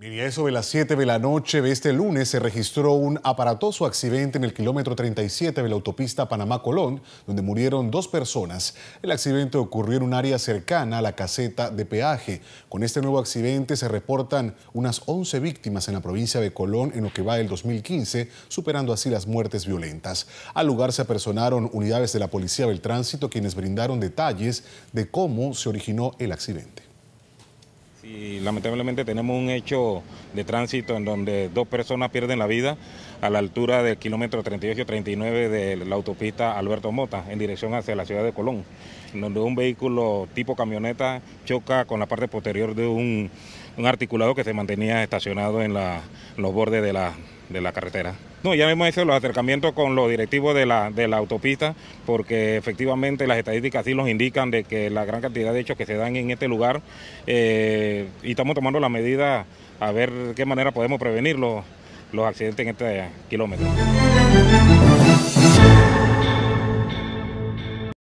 Y eso de las 7 de la noche de este lunes se registró un aparatoso accidente en el kilómetro 37 de la autopista Panamá-Colón, donde murieron dos personas. El accidente ocurrió en un área cercana a la caseta de peaje. Con este nuevo accidente se reportan unas 11 víctimas en la provincia de Colón en lo que va del 2015, superando así las muertes violentas. Al lugar se apersonaron unidades de la Policía del Tránsito quienes brindaron detalles de cómo se originó el accidente. Y lamentablemente tenemos un hecho de tránsito en donde dos personas pierden la vida a la altura del kilómetro 38-39 de la autopista Alberto Mota en dirección hacia la ciudad de Colón, donde un vehículo tipo camioneta choca con la parte posterior de un, articulado que se mantenía estacionado en, los bordes de la carretera. No, ya hemos hecho los acercamientos con los directivos de la, autopista, porque efectivamente las estadísticas sí nos indican de que la gran cantidad de hechos que se dan en este lugar eh, y estamos tomando la medida a ver qué manera podemos prevenir los, los accidentes en este kilómetro.